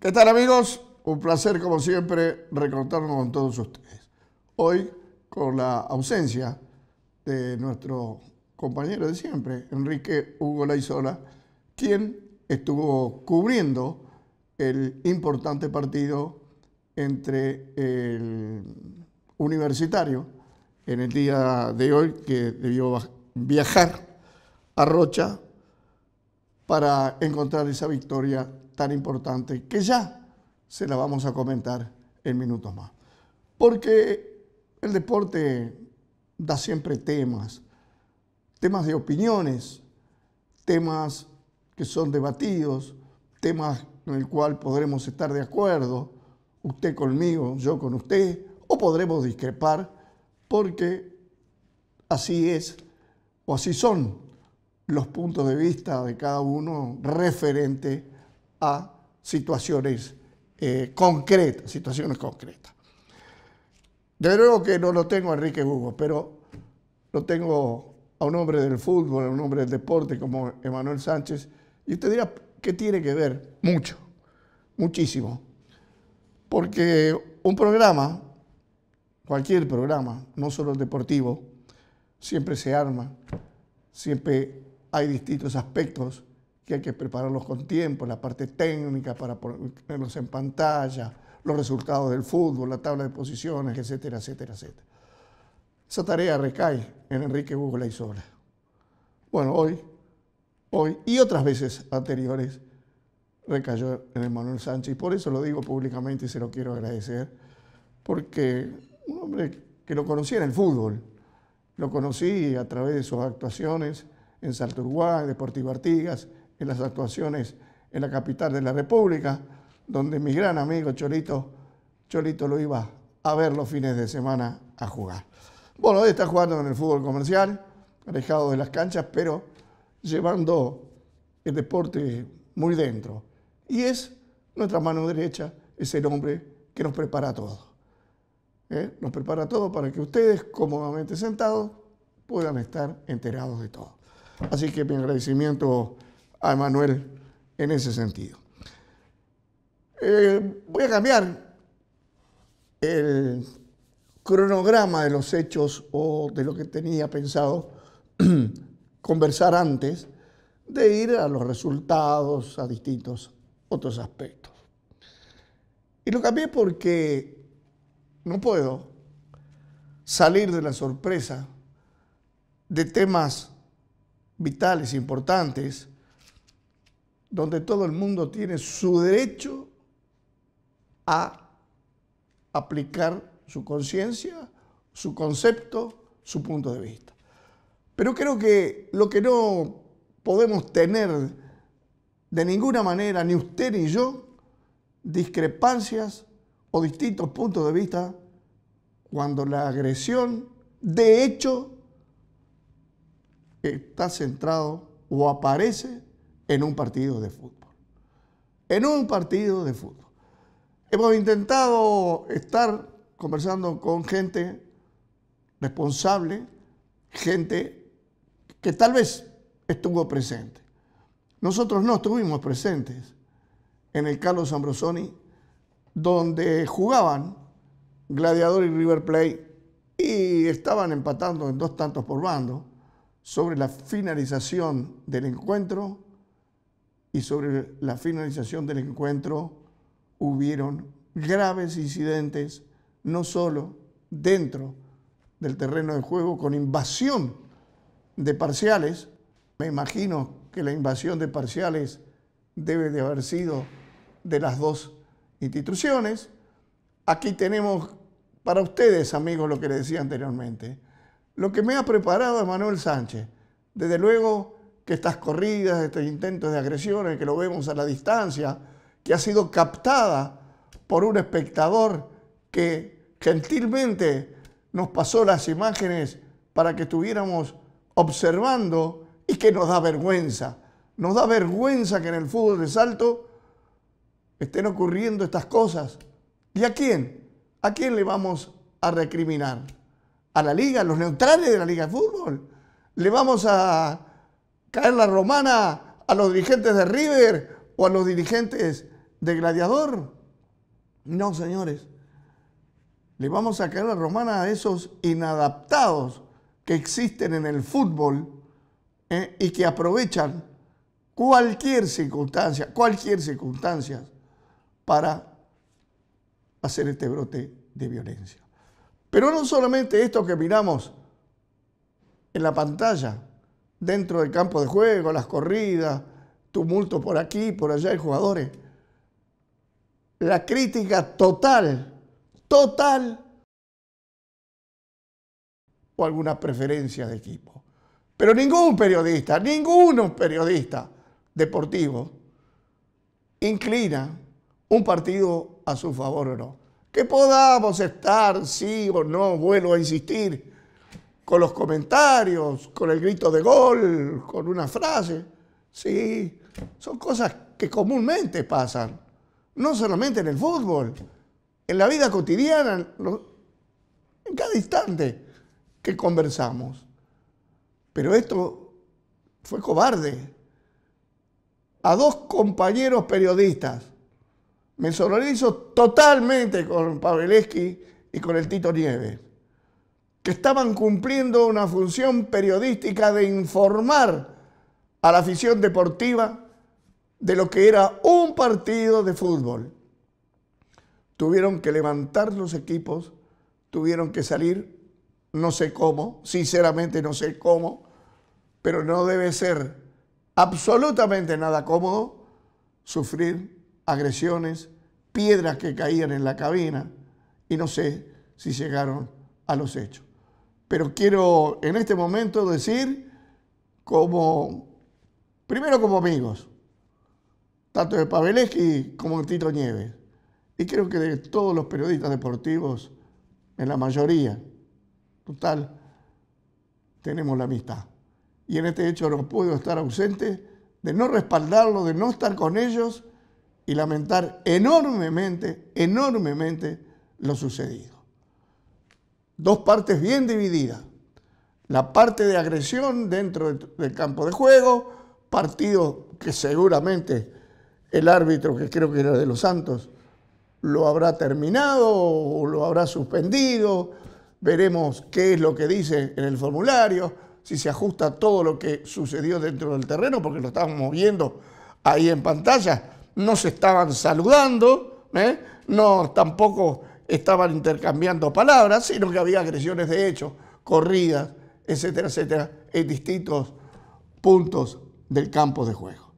¿Qué tal amigos? Un placer como siempre recortarnos con todos ustedes. Hoy con la ausencia de nuestro compañero de siempre, Enrique Hugo Laizola, quien estuvo cubriendo el importante partido entre el universitario en el día de hoy que debió viajar a Rocha para encontrar esa victoria tan importante que ya se la vamos a comentar en minutos más. Porque el deporte da siempre temas, temas de opiniones, temas que son debatidos, temas en el cual podremos estar de acuerdo, usted conmigo, yo con usted, o podremos discrepar, porque así es o así son los puntos de vista de cada uno referente a situaciones eh, concretas, situaciones concretas. De luego que no lo tengo a Enrique Hugo, pero lo tengo a un hombre del fútbol, a un hombre del deporte como Emanuel Sánchez, y usted dirá, ¿qué tiene que ver? Mucho, muchísimo. Porque un programa, cualquier programa, no solo el deportivo, siempre se arma, siempre hay distintos aspectos que hay que prepararlos con tiempo, la parte técnica para ponerlos en pantalla, los resultados del fútbol, la tabla de posiciones, etcétera, etcétera, etcétera. Esa tarea recae en Enrique Hugo Sola. Bueno, hoy, hoy y otras veces anteriores recayó en Manuel Sánchez y por eso lo digo públicamente y se lo quiero agradecer, porque un hombre que lo conocía en el fútbol, lo conocí a través de sus actuaciones en Salto Uruguay, Deportivo Artigas, en las actuaciones en la capital de la República, donde mi gran amigo Cholito, Cholito lo iba a ver los fines de semana a jugar. Bueno, hoy está jugando en el fútbol comercial, alejado de las canchas, pero llevando el deporte muy dentro. Y es nuestra mano derecha, es el hombre que nos prepara todo. ¿Eh? Nos prepara todo para que ustedes, cómodamente sentados, puedan estar enterados de todo. Así que mi agradecimiento a Emanuel en ese sentido. Eh, voy a cambiar el cronograma de los hechos o de lo que tenía pensado conversar antes de ir a los resultados, a distintos otros aspectos. Y lo cambié porque no puedo salir de la sorpresa de temas vitales, importantes, donde todo el mundo tiene su derecho a aplicar su conciencia, su concepto, su punto de vista. Pero creo que lo que no podemos tener de ninguna manera, ni usted ni yo, discrepancias o distintos puntos de vista cuando la agresión de hecho está centrado o aparece en un partido de fútbol. En un partido de fútbol. Hemos intentado estar conversando con gente responsable, gente que tal vez estuvo presente. Nosotros no estuvimos presentes en el Carlos Ambrosoni, donde jugaban Gladiador y River Plate y estaban empatando en dos tantos por bando sobre la finalización del encuentro y sobre la finalización del encuentro hubieron graves incidentes, no solo dentro del terreno de juego con invasión de parciales, me imagino que la invasión de parciales debe de haber sido de las dos instituciones. Aquí tenemos para ustedes, amigos, lo que les decía anteriormente. Lo que me ha preparado Manuel Sánchez, desde luego que estas corridas, estos intentos de agresiones que lo vemos a la distancia, que ha sido captada por un espectador que gentilmente nos pasó las imágenes para que estuviéramos observando y que nos da vergüenza. Nos da vergüenza que en el fútbol de salto estén ocurriendo estas cosas. ¿Y a quién? ¿A quién le vamos a recriminar? ¿A la liga? ¿A los neutrales de la liga de fútbol? ¿Le vamos a caer la romana a los dirigentes de River o a los dirigentes de Gladiador. No, señores. Le vamos a caer la romana a esos inadaptados que existen en el fútbol eh, y que aprovechan cualquier circunstancia, cualquier circunstancia para hacer este brote de violencia. Pero no solamente esto que miramos en la pantalla, dentro del campo de juego, las corridas, tumulto por aquí, por allá de jugadores. La crítica total, total, o alguna preferencia de equipo. Pero ningún periodista, ninguno periodista deportivo inclina un partido a su favor o no. Que podamos estar, sí o no, vuelvo a insistir, con los comentarios, con el grito de gol, con una frase. Sí, son cosas que comúnmente pasan, no solamente en el fútbol, en la vida cotidiana, en cada instante que conversamos. Pero esto fue cobarde. A dos compañeros periodistas, me sonorizo totalmente con Paveleski y con el Tito Nieves que estaban cumpliendo una función periodística de informar a la afición deportiva de lo que era un partido de fútbol. Tuvieron que levantar los equipos, tuvieron que salir, no sé cómo, sinceramente no sé cómo, pero no debe ser absolutamente nada cómodo sufrir agresiones, piedras que caían en la cabina y no sé si llegaron a los hechos pero quiero en este momento decir como, primero como amigos, tanto de y como de Tito Nieves, y creo que de todos los periodistas deportivos, en la mayoría, total, tenemos la amistad. Y en este hecho no puedo estar ausente de no respaldarlo, de no estar con ellos y lamentar enormemente, enormemente lo sucedido dos partes bien divididas. La parte de agresión dentro del campo de juego, partido que seguramente el árbitro, que creo que era de los Santos, lo habrá terminado o lo habrá suspendido. Veremos qué es lo que dice en el formulario, si se ajusta todo lo que sucedió dentro del terreno, porque lo estábamos viendo ahí en pantalla. No se estaban saludando, ¿eh? no tampoco estaban intercambiando palabras, sino que había agresiones de hecho, corridas, etcétera, etcétera, en distintos puntos del campo de juego.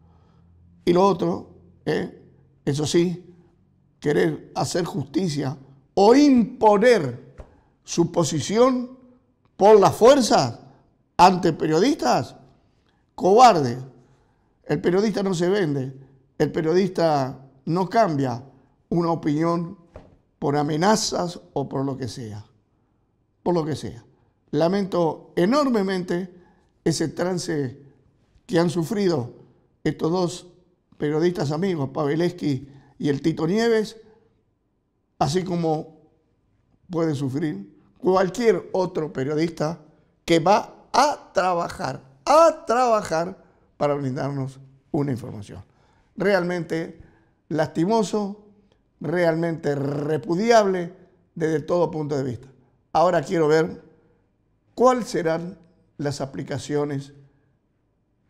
Y lo otro, ¿eh? eso sí, querer hacer justicia o imponer su posición por la fuerza ante periodistas, cobarde. El periodista no se vende, el periodista no cambia una opinión por amenazas o por lo que sea. Por lo que sea. Lamento enormemente ese trance que han sufrido estos dos periodistas amigos, Paveleski y el Tito Nieves, así como puede sufrir cualquier otro periodista que va a trabajar, a trabajar para brindarnos una información. Realmente lastimoso, realmente repudiable desde todo punto de vista. Ahora quiero ver cuáles serán las aplicaciones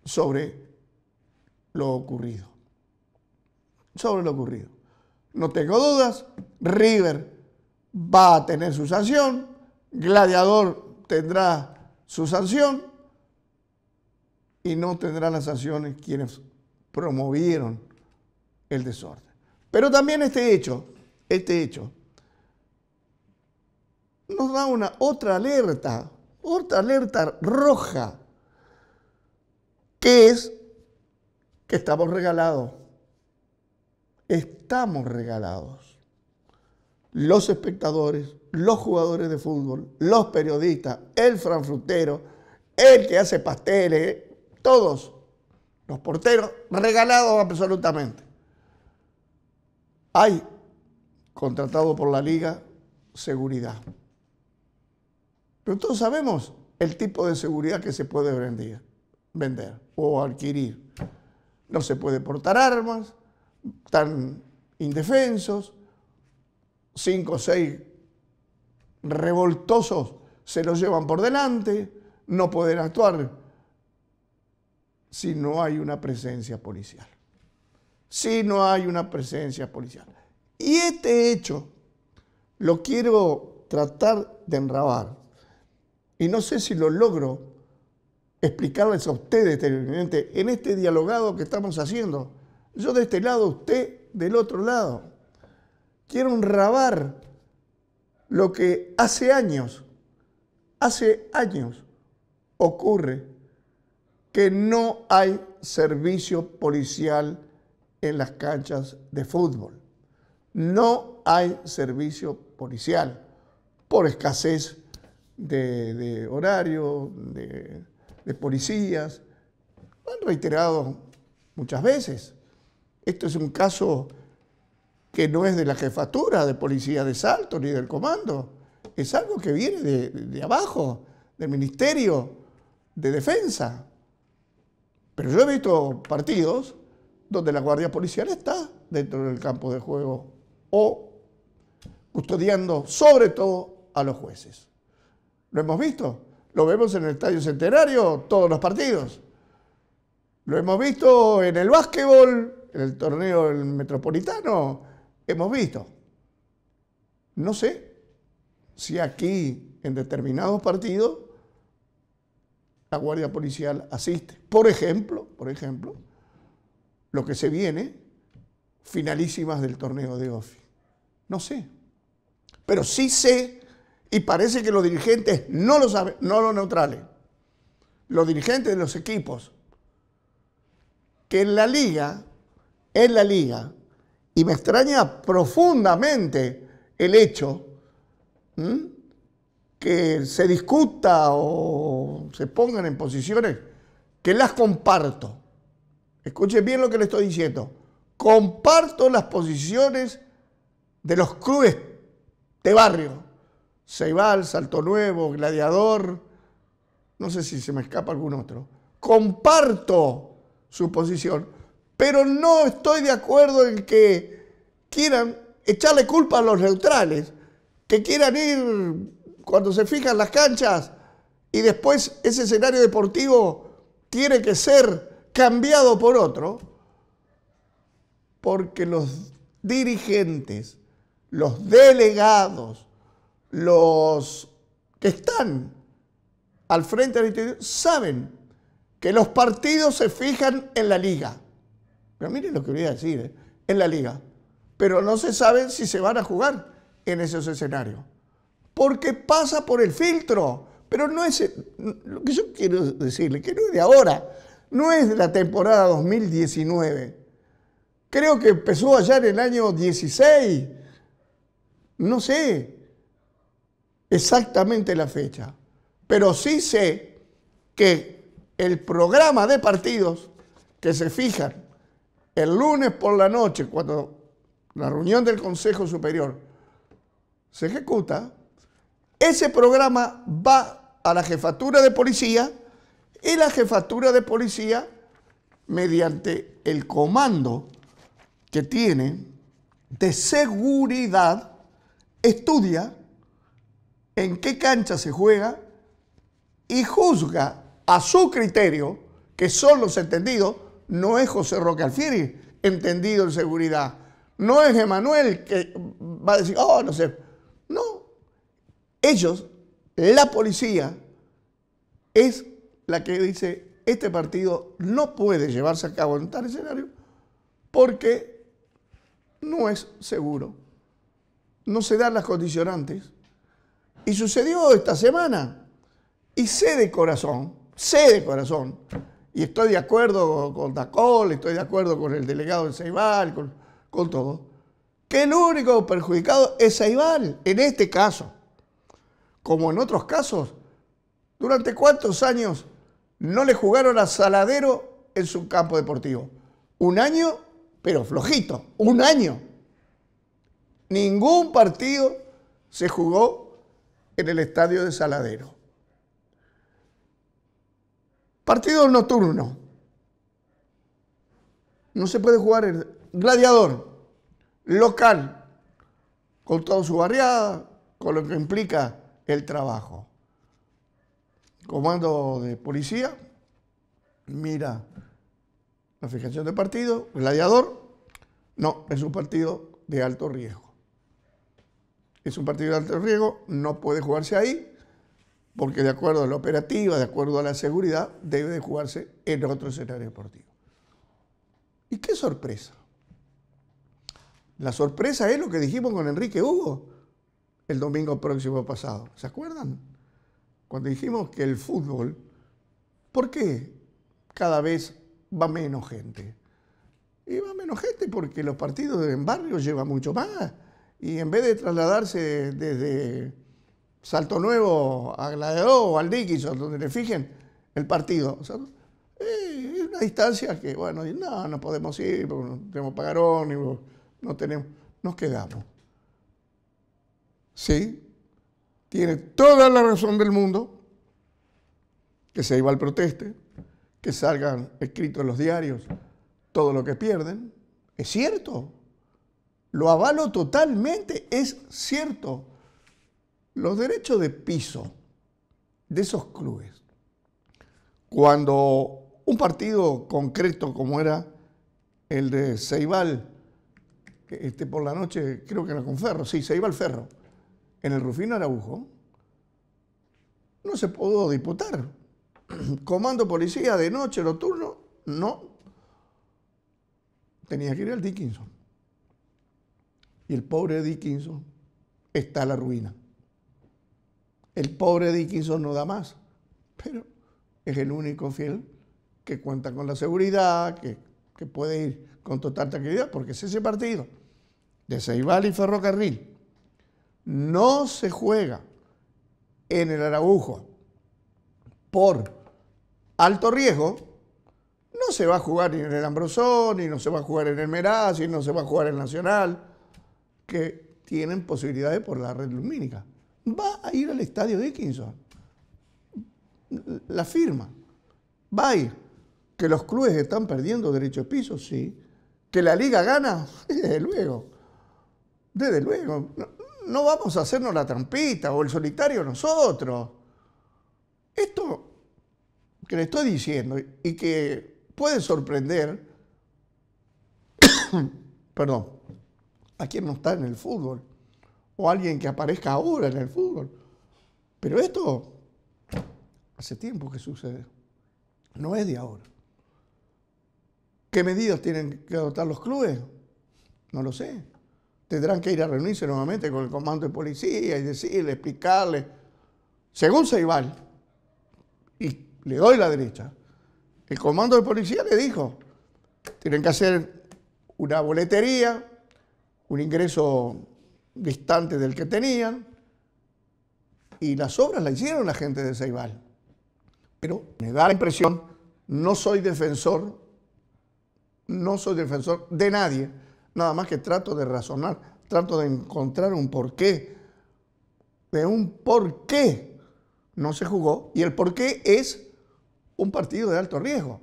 sobre lo ocurrido. Sobre lo ocurrido. No tengo dudas, River va a tener su sanción, Gladiador tendrá su sanción y no tendrán las sanciones quienes promovieron el desorden. Pero también este hecho, este hecho, nos da una otra alerta, otra alerta roja, que es que estamos regalados. Estamos regalados. Los espectadores, los jugadores de fútbol, los periodistas, el franfrutero, el que hace pasteles, todos, los porteros, regalados absolutamente hay contratado por la liga seguridad. Pero todos sabemos el tipo de seguridad que se puede vender, o adquirir. No se puede portar armas, están indefensos, cinco o seis revoltosos se los llevan por delante, no pueden actuar si no hay una presencia policial si no hay una presencia policial. Y este hecho lo quiero tratar de enrabar. Y no sé si lo logro explicarles a ustedes, en este dialogado que estamos haciendo. Yo de este lado, usted del otro lado. Quiero enrabar lo que hace años, hace años ocurre que no hay servicio policial en las canchas de fútbol. No hay servicio policial por escasez de, de horario, de, policías. Lo han reiterado muchas veces. Esto es un caso que no es de la jefatura de policía de Salto ni del comando. Es algo que viene de abajo, del Ministerio de Defensa. Pero yo he visto partidos donde la Guardia Policial está dentro del campo de juego o custodiando sobre todo a los jueces. ¿Lo hemos visto? Lo vemos en el Estadio Centenario, todos los partidos. Lo hemos visto en el básquetbol, en el torneo del metropolitano, hemos visto. No sé si aquí, en determinados partidos, la Guardia Policial asiste. Por ejemplo, por ejemplo, lo que se viene, finalísimas del torneo de OFI. No sé. Pero sí sé, y parece que los dirigentes no lo saben, no lo neutrales, los dirigentes de los equipos, que en la liga, en la liga, y me extraña profundamente el hecho que se discuta o se pongan en posiciones que las comparto escuchen bien lo que le estoy diciendo, comparto las posiciones de los clubes de barrio, Ceibal, Salto Nuevo, Gladiador, no sé si se me escapa algún otro, comparto su posición, pero no estoy de acuerdo en que quieran echarle culpa a los neutrales, que quieran ir cuando se fijan las canchas y después ese escenario deportivo tiene que ser cambiado por otro, porque los dirigentes, los delegados, los que están al frente del instituto, saben que los partidos se fijan en la liga. Pero miren lo que voy a decir, ¿eh? en la liga. Pero no se sabe si se van a jugar en esos escenarios. Porque pasa por el filtro. Pero no es, lo que yo quiero decirle, que no es de ahora no es de la temporada 2019. Creo que empezó allá en el año 16. No sé exactamente la fecha, pero sí sé que el programa de partidos que se fijan el lunes por la noche, cuando la reunión del Consejo Superior se ejecuta, ese programa va a la jefatura de policía y la jefatura de policía mediante el comando que tiene de seguridad, estudia en qué cancha se juega y juzga a su criterio, que son los entendidos, no es José Roque Alfieri, entendido en seguridad, no es Emanuel que va a decir, oh, no sé, no, ellos, la policía, es la que dice, este partido no puede llevarse a cabo en tal escenario porque no es seguro. No se dan las condicionantes. Y sucedió esta semana. Y sé de corazón, sé de corazón, y estoy de acuerdo con Dacol, estoy de acuerdo con el delegado de Ceibal, con, con todo, que el único perjudicado es Ceibal, en este caso. Como en otros casos, durante cuántos años no le jugaron a Saladero en su campo deportivo. Un año, pero flojito, un año. Ningún partido se jugó en el estadio de Saladero. Partido nocturno. No se puede jugar el gladiador local con toda su barriada, con lo que implica el trabajo comando de policía, mira la fijación de partido, gladiador, no, es un partido de alto riesgo. Es un partido de alto riesgo, no puede jugarse ahí, porque de acuerdo a la operativa, de acuerdo a la seguridad, debe de jugarse en otro escenario deportivo. ¿Y qué sorpresa? La sorpresa es lo que dijimos con Enrique Hugo el domingo próximo pasado. ¿Se acuerdan? Cuando dijimos que el fútbol, ¿por qué cada vez va menos gente? Y va menos gente porque los partidos en barrio llevan mucho más. Y en vez de trasladarse desde Salto Nuevo a Gladiador o al o donde le fijen el partido, eh, es una distancia que, bueno, no, no podemos ir, porque no tenemos pagarón, no tenemos, nos quedamos. ¿Sí? tiene toda la razón del mundo que se iba proteste, que salgan escritos en los diarios todo lo que pierden. Es cierto, lo avalo totalmente, es cierto. Los derechos de piso de esos clubes, cuando un partido concreto como era el de Ceibal, este por la noche creo que era con Ferro, sí, seibal Ferro, en el Rufino Araujo, no se pudo disputar. Comando policía de noche, nocturno, no. Tenía que ir al Dickinson. Y el pobre Dickinson está a la ruina. El pobre Dickinson no da más, pero es el único fiel que cuenta con la seguridad, que, puede ir con total tranquilidad, porque es ese partido de Seibal y Ferrocarril, no se juega en el Araujo por alto riesgo, no se va a jugar ni en el Ambrosón, ni no se va a jugar en el ni no se va a jugar en Nacional, que tienen posibilidades por la red lumínica. Va a ir al estadio Dickinson. La firma. Va a ir. Que los clubes están perdiendo derecho de piso, sí. Que la liga gana, desde luego. Desde luego no vamos a hacernos la trampita o el solitario nosotros. Esto que le estoy diciendo y que puede sorprender, perdón, a quien no está en el fútbol o alguien que aparezca ahora en el fútbol. Pero esto hace tiempo que sucede, no es de ahora. ¿Qué medidas tienen que adoptar los clubes? No lo sé tendrán que ir a reunirse nuevamente con el comando de policía y decirle, explicarle. Según Ceibal, y le doy la derecha, el comando de policía le dijo, tienen que hacer una boletería, un ingreso distante del que tenían, y las obras las hicieron la gente de Ceibal. Pero me da la impresión, no soy defensor, no soy defensor de nadie, nada más que trato de razonar, trato de encontrar un porqué, de un porqué no se jugó y el porqué es un partido de alto riesgo.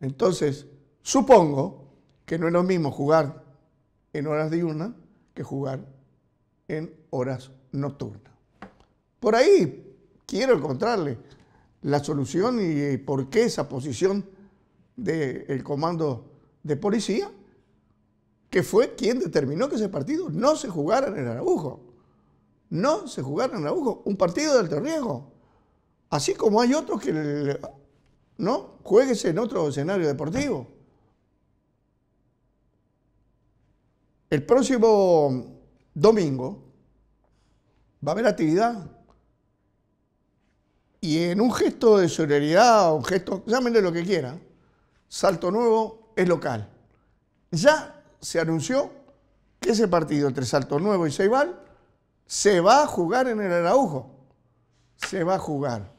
Entonces, supongo que no es lo mismo jugar en horas diurnas que jugar en horas nocturnas. Por ahí quiero encontrarle la solución y eh, por qué esa posición del comando de policía que fue quien determinó que ese partido no se jugara en el Araujo. No se jugara en el Un partido de alto riesgo. Así como hay otros que no juegues en otro escenario deportivo. El próximo domingo va a haber actividad. Y en un gesto de solidaridad, un gesto, llámenle lo que quieran, Salto Nuevo es local. Ya se anunció que ese partido entre Salto Nuevo y Ceibal se va a jugar en el Araujo. Se va a jugar.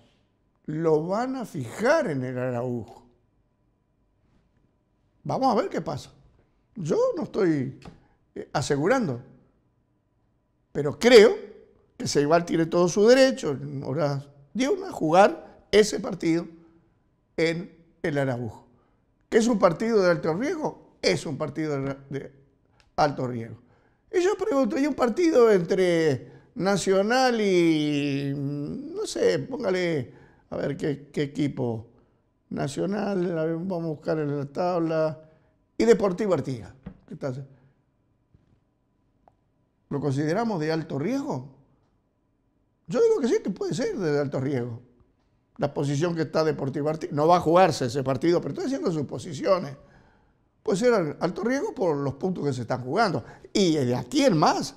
Lo van a fijar en el Araujo. Vamos a ver qué pasa. Yo no estoy eh, asegurando, pero creo que Ceibal tiene todo su derecho ahora horas a jugar ese partido en el Araujo. ¿Que es un partido de alto riesgo? es un partido de alto riesgo. Y yo pregunto, ¿y un partido entre Nacional y, mm, no sé, póngale, a ver qué, equipo? Nacional, vamos a buscar en la tabla, y Deportivo Artigas. ¿Qué ¿Lo consideramos de alto riesgo? Yo digo que sí, que puede ser de alto riesgo. La posición que está Deportivo Artiga. no va a jugarse ese partido, pero estoy haciendo sus posiciones puede ser alto riesgo por los puntos que se están jugando. Y de aquí en más,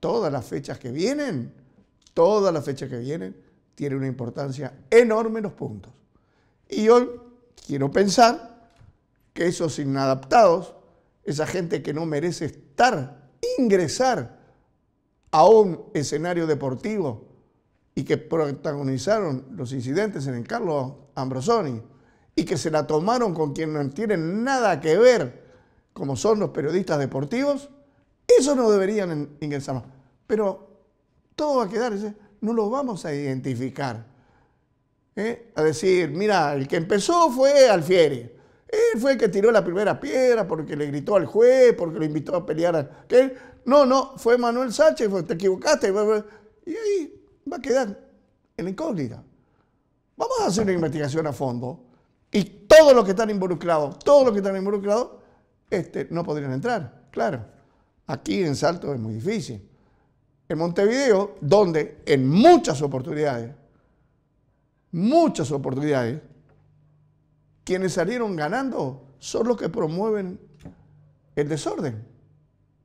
todas las fechas que vienen, todas las fechas que vienen, tienen una importancia enorme los puntos. Y hoy quiero pensar que esos inadaptados, esa gente que no merece estar, ingresar a un escenario deportivo y que protagonizaron los incidentes en el Carlos Ambrosoni, y que se la tomaron con quien no tienen nada que ver, como son los periodistas deportivos, eso no deberían ingresar más. Pero todo va a quedar, no lo vamos a identificar. ¿eh? A decir, mira, el que empezó fue Alfieri. Él fue el que tiró la primera piedra porque le gritó al juez, porque lo invitó a pelear. No, no, fue Manuel Sánchez, te equivocaste. Y ahí va a quedar en incógnita. Vamos a hacer una investigación a fondo y todos los que están involucrados, todos los que están involucrados, este, no podrían entrar. Claro, aquí en Salto es muy difícil. En Montevideo, donde en muchas oportunidades, muchas oportunidades, quienes salieron ganando son los que promueven el desorden.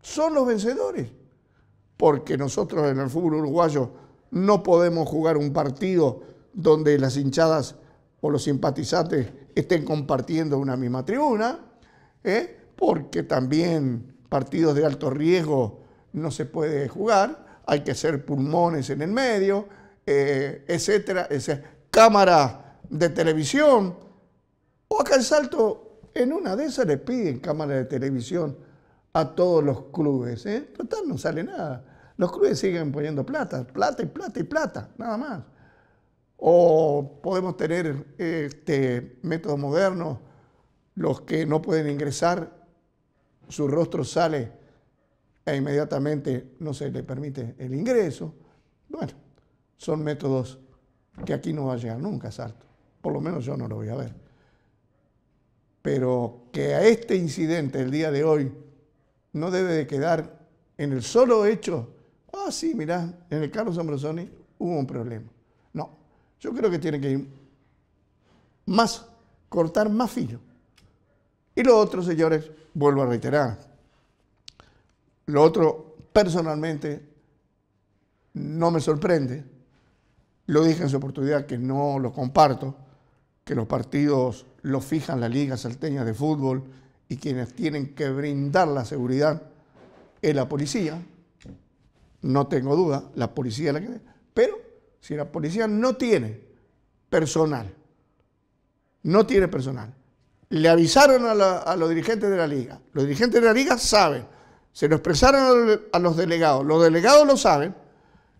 Son los vencedores. Porque nosotros en el fútbol uruguayo no podemos jugar un partido donde las hinchadas o los simpatizantes estén compartiendo una misma tribuna, ¿eh? porque también partidos de alto riesgo no se puede jugar, hay que hacer pulmones en el medio, eh, etcétera, esa cámara de televisión, o acá en Salto, en una de esas le piden cámara de televisión a todos los clubes, ¿eh? total no sale nada, los clubes siguen poniendo plata, plata y plata y plata, nada más o podemos tener este, métodos modernos, los que no pueden ingresar, su rostro sale e inmediatamente no se le permite el ingreso. Bueno, son métodos que aquí no va a llegar nunca, salto, Por lo menos yo no lo voy a ver. Pero que a este incidente el día de hoy no debe de quedar en el solo hecho, ah, sí, mirá, en el Carlos Ambrosoni hubo un problema. Yo creo que tiene que ir más, cortar más fino. Y lo otro, señores, vuelvo a reiterar, lo otro personalmente no me sorprende, lo dije en su oportunidad que no lo comparto, que los partidos los fijan la Liga Salteña de Fútbol y quienes tienen que brindar la seguridad es la policía, no tengo duda, la policía es la que... Pero si la policía no tiene personal, no tiene personal, le avisaron a, los dirigentes de la liga, los dirigentes de la liga saben, se lo expresaron a los delegados, los delegados lo saben,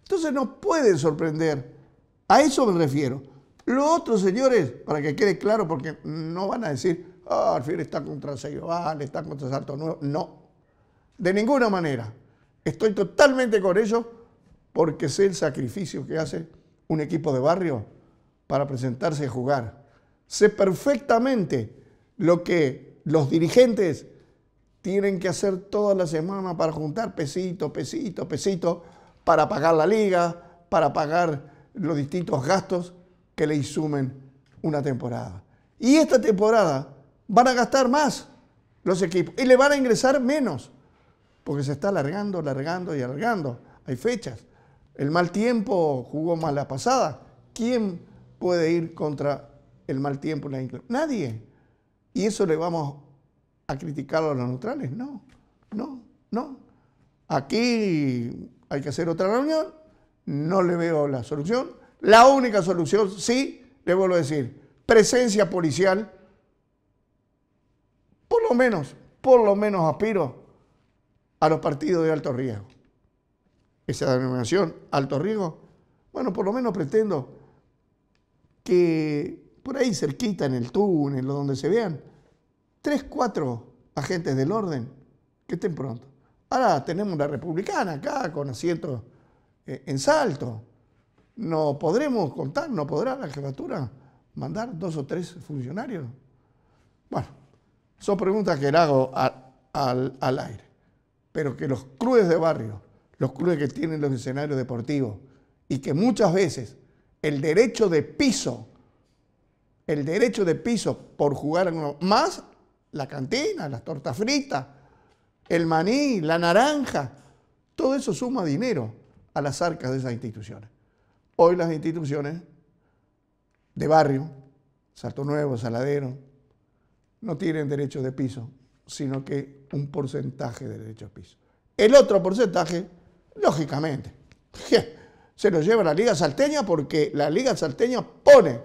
entonces no pueden sorprender, a eso me refiero. Lo otro, señores, para que quede claro, porque no van a decir, ah, al final está contra Seibal, está contra Salto Nuevo, no, de ninguna manera. Estoy totalmente con ellos porque sé el sacrificio que hace un equipo de barrio para presentarse a jugar. Sé perfectamente lo que los dirigentes tienen que hacer toda la semana para juntar pesito, pesito, pesito, para pagar la liga, para pagar los distintos gastos que le insumen una temporada. Y esta temporada van a gastar más los equipos y le van a ingresar menos, porque se está alargando, alargando y alargando. Hay fechas el mal tiempo jugó la pasada. ¿Quién puede ir contra el mal tiempo en la Nadie. ¿Y eso le vamos a criticar a los neutrales? No, no, no. Aquí hay que hacer otra reunión. No le veo la solución. La única solución, sí, le vuelvo a decir, presencia policial. Por lo menos, por lo menos aspiro a los partidos de alto riesgo esa denominación, alto riesgo, bueno, por lo menos pretendo que por ahí cerquita en el túnel o donde se vean, tres, cuatro agentes del orden que estén pronto. Ahora tenemos la republicana acá con asiento eh, en salto. No podremos contar, no podrá la jefatura mandar dos o tres funcionarios. Bueno, son preguntas que le hago al aire, pero que los clubes de barrio los clubes que tienen los escenarios deportivos y que muchas veces el derecho de piso, el derecho de piso por jugar uno más la cantina, las tortas fritas, el maní, la naranja, todo eso suma dinero a las arcas de esas instituciones. Hoy las instituciones de barrio, Salto Nuevo, Saladero, no tienen derecho de piso, sino que un porcentaje de derecho de piso. El otro porcentaje Lógicamente. Se lo lleva la Liga Salteña porque la Liga Salteña pone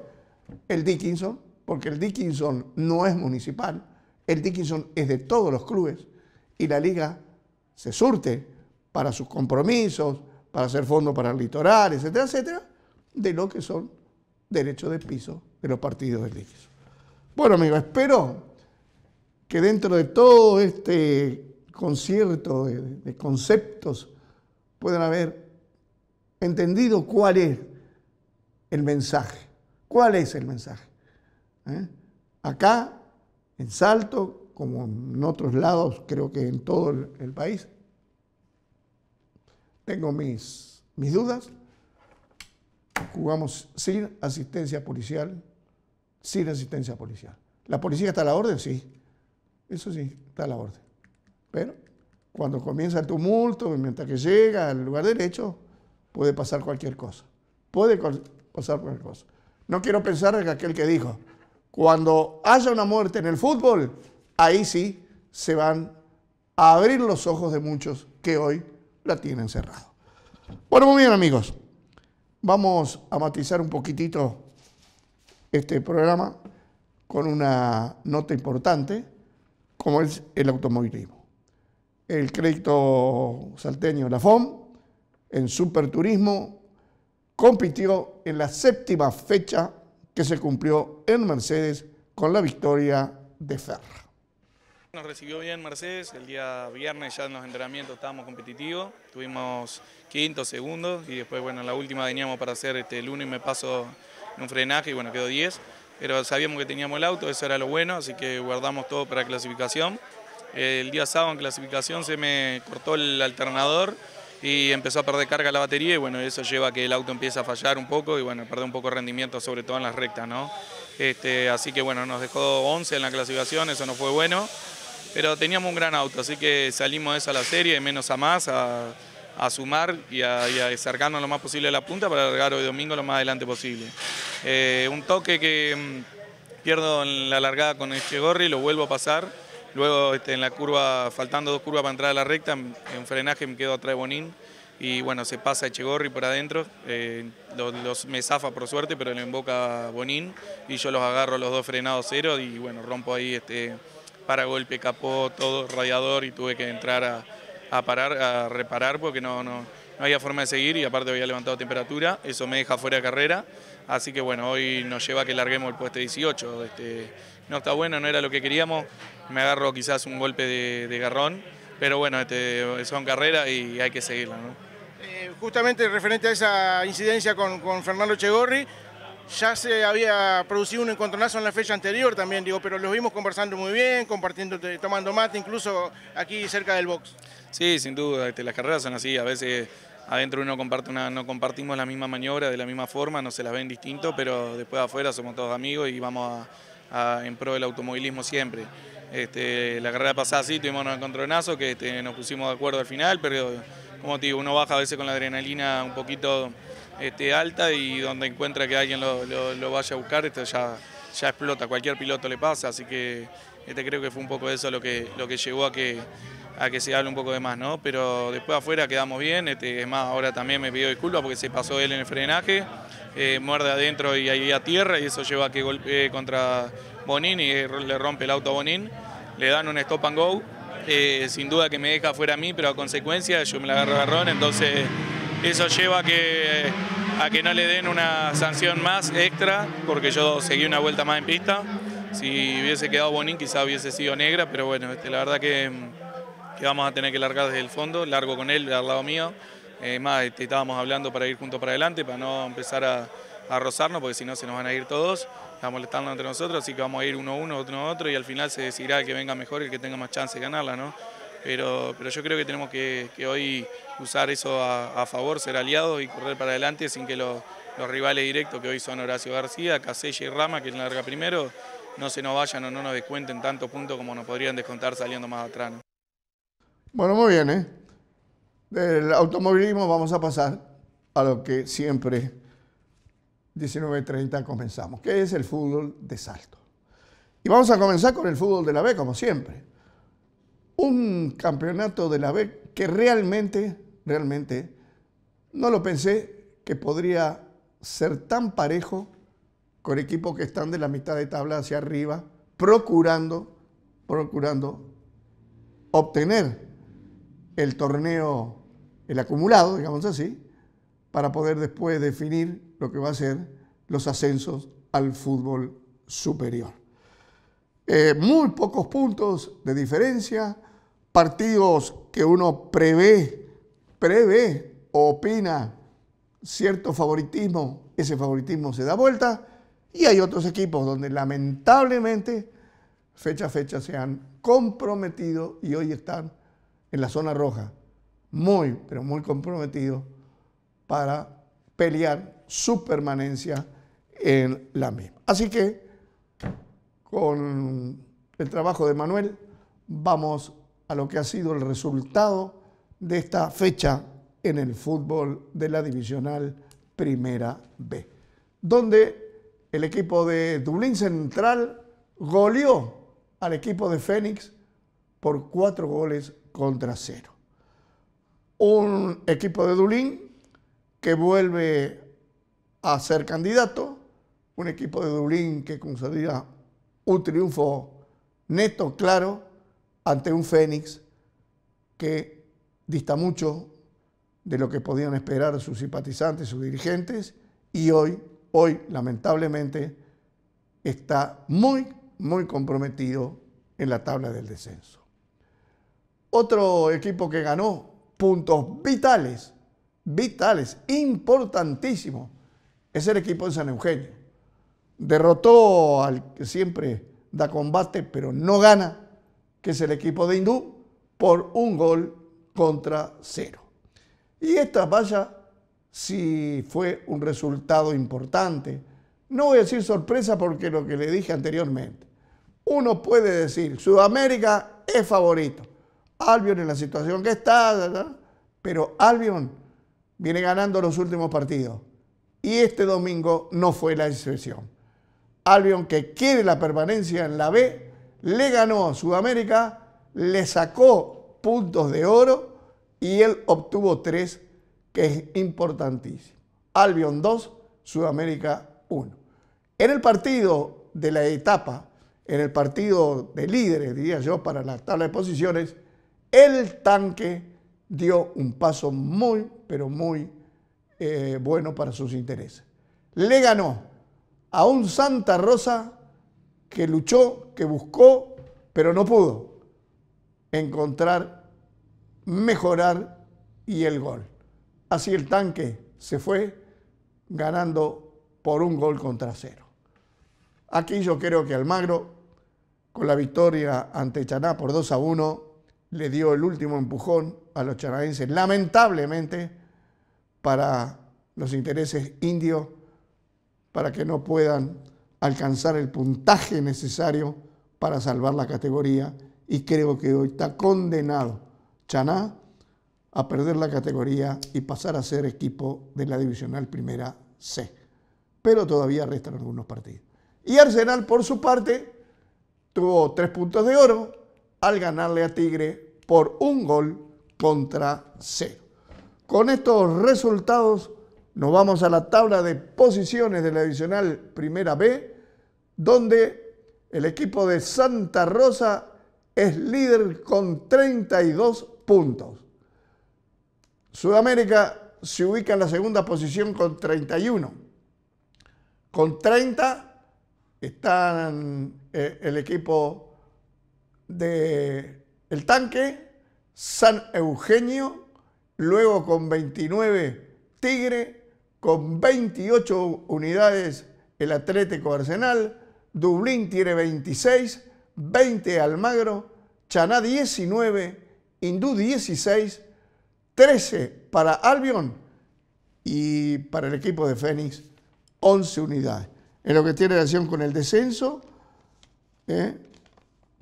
el Dickinson, porque el Dickinson no es municipal, el Dickinson es de todos los clubes y la Liga se surte para sus compromisos, para hacer fondo para el litoral, etcétera, etcétera, de lo que son derechos de piso de los partidos del Dickinson. Bueno, amigo, espero que dentro de todo este concierto de conceptos pueden haber entendido cuál es el mensaje. ¿Cuál es el mensaje? ¿Eh? Acá, en Salto, como en otros lados, creo que en todo el, país, tengo mis, mis dudas. Jugamos sin asistencia policial, sin asistencia policial. ¿La policía está a la orden? Sí. Eso sí, está a la orden. Pero cuando comienza el tumulto, mientras que llega al lugar derecho, puede pasar cualquier cosa. Puede pasar cualquier cosa. No quiero pensar en aquel que dijo, cuando haya una muerte en el fútbol, ahí sí se van a abrir los ojos de muchos que hoy la tienen cerrado. Bueno, muy bien amigos, vamos a matizar un poquitito este programa con una nota importante como es el automovilismo el crédito salteño La FOM en Superturismo compitió en la séptima fecha que se cumplió en Mercedes con la victoria de Ferra. Nos recibió bien Mercedes, el día viernes ya en los entrenamientos estábamos competitivos, tuvimos quinto, segundo y después bueno en la última veníamos para hacer este, el uno y me paso en un frenaje y bueno quedó 10, pero sabíamos que teníamos el auto, eso era lo bueno, así que guardamos todo para clasificación el día sábado en clasificación se me cortó el alternador y empezó a perder carga la batería y bueno, eso lleva a que el auto empiece a fallar un poco y bueno, perder un poco de rendimiento, sobre todo en las rectas, ¿no? Este, así que bueno, nos dejó 11 en la clasificación, eso no fue bueno, pero teníamos un gran auto, así que salimos de esa a la serie, menos a más, a, sumar y a, y acercarnos lo más posible a la punta para alargar hoy domingo lo más adelante posible. Eh, un toque que mm, pierdo en la largada con este gorri, lo vuelvo a pasar Luego este, en la curva, faltando dos curvas para entrar a la recta, en frenaje me quedo atrás de Bonín y bueno, se pasa Echegorri por adentro, eh, los, me zafa por suerte, pero le emboca Bonín y yo los agarro los dos frenados cero y bueno, rompo ahí este para golpe, capó, todo, radiador y tuve que entrar a, parar, a reparar porque no, no, había forma de seguir y aparte había levantado temperatura, eso me deja fuera de carrera, así que bueno, hoy nos lleva a que larguemos el puesto 18, este, no está bueno, no era lo que queríamos, me agarro quizás un golpe de, garrón, pero bueno, este, son carreras y hay que seguirla. Eh, justamente referente a esa incidencia con, Fernando Chegorri, ya se había producido un encontronazo en la fecha anterior también, digo, pero los vimos conversando muy bien, compartiendo, eh, tomando mate, incluso aquí cerca del box. Sí, sin duda, este, las carreras son así, a veces adentro uno comparte no compartimos la misma maniobra de la misma forma, no se las ven distinto, pero después afuera somos todos amigos y vamos en pro del automovilismo siempre. Este, la carrera pasada sí tuvimos un encontronazo que este, nos pusimos de acuerdo al final, pero como te digo, uno baja a veces con la adrenalina un poquito este, alta y donde encuentra que alguien lo, vaya a buscar, esto ya, ya explota, cualquier piloto le pasa, así que este, creo que fue un poco eso lo que, lo que llevó a que, a que se hable un poco de más, ¿no? Pero después afuera quedamos bien, este, es más, ahora también me pidió disculpas porque se pasó él en el frenaje, eh, muerde adentro y ahí a tierra y eso lleva a que golpee contra Bonín y le rompe el auto a Bonín le dan un stop and go. Eh, sin duda que me deja fuera a mí, pero a consecuencia yo me la agarro ron, entonces eso lleva a que, a que no le den una sanción más extra, porque yo seguí una vuelta más en pista. Si hubiese quedado Bonín quizás hubiese sido negra, pero bueno, este, la verdad que, vamos a tener que largar desde el fondo, largo con él, al lado mío. Eh, más, este, estábamos hablando para ir juntos para adelante, para no empezar a a rozarnos, porque si no se nos van a ir todos, a molestarnos entre nosotros, así que vamos a ir uno a uno, otro a otro, y al final se decidirá el que venga mejor el que tenga más chance de ganarla, ¿no? Pero, pero yo creo que tenemos que, hoy usar eso a, favor, ser aliados y correr para adelante sin que los, rivales directos, que hoy son Horacio García, Casella y Rama, que larga primero, no se nos vayan o no nos descuenten tanto punto como nos podrían descontar saliendo más atrás. Bueno, muy bien, ¿eh? Del automovilismo vamos a pasar a lo que siempre 19.30 comenzamos, que es el fútbol de salto. Y vamos a comenzar con el fútbol de la B, como siempre. Un campeonato de la B que realmente, realmente, no lo pensé que podría ser tan parejo con equipos que están de la mitad de tabla hacia arriba, procurando, procurando obtener el torneo, el acumulado, digamos así, para poder después definir lo que va a ser los ascensos al fútbol superior. Eh, muy pocos puntos de diferencia, partidos que uno prevé, prevé o opina cierto favoritismo, ese favoritismo se da vuelta y hay otros equipos donde lamentablemente fecha a fecha se han comprometido y hoy están en la zona roja, muy, pero muy comprometidos para pelear su permanencia en la misma. E Así que con el trabajo de Manuel vamos a lo que ha sido el resultado de esta fecha en el fútbol de la divisional Primera B, donde el equipo de Dublín Central goleó al equipo de Fénix por cuatro goles contra cero. Un equipo de Dublín que vuelve a ser candidato, un equipo de Dublín que conseguía un triunfo neto, claro, ante un Fénix que dista mucho de lo que podían esperar sus simpatizantes, sus dirigentes, y hoy, hoy lamentablemente, está muy, muy comprometido en la tabla del descenso. Otro equipo que ganó puntos vitales, vitales, importantísimos es el equipo de San Eugenio. Derrotó al que siempre da combate, pero no gana, que es el equipo de Hindú, por un gol contra cero. Y esta vaya si fue un resultado importante. No voy a decir sorpresa porque lo que le dije anteriormente. Uno puede decir, Sudamérica es favorito. Albion en la situación que está, pero Albion viene ganando los últimos partidos y este domingo no fue la excepción. Albion, que quiere la permanencia en la B, le ganó a Sudamérica, le sacó puntos de oro y él obtuvo tres, que es importantísimo. Albion 2, Sudamérica 1. En el partido de la etapa, en el partido de líderes, diría yo, para la tabla de posiciones, el tanque dio un paso muy, pero muy eh, bueno para sus intereses. Le ganó a un Santa Rosa que luchó, que buscó, pero no pudo encontrar, mejorar y el gol. Así el tanque se fue ganando por un gol contra cero. Aquí yo creo que Almagro, con la victoria ante Chaná por 2 a 1, le dio el último empujón a los chanaenses. Lamentablemente, para los intereses indios, para que no puedan alcanzar el puntaje necesario para salvar la categoría y creo que hoy está condenado Chaná a perder la categoría y pasar a ser equipo de la divisional primera C. Pero todavía restan algunos partidos. Y Arsenal, por su parte, tuvo tres puntos de oro al ganarle a Tigre por un gol contra cero. Con estos resultados nos vamos a la tabla de posiciones de la divisional Primera B, donde el equipo de Santa Rosa es líder con 32 puntos. Sudamérica se ubica en la segunda posición con 31. Con 30 están eh, el equipo de El Tanque, San Eugenio, luego con 29 Tigre, con 28 unidades el Atlético Arsenal, Dublín tiene 26, 20 Almagro, Chana 19, Hindú 16, 13 para Albion y para el equipo de Fénix 11 unidades. En lo que tiene relación con el descenso, Chana ¿eh?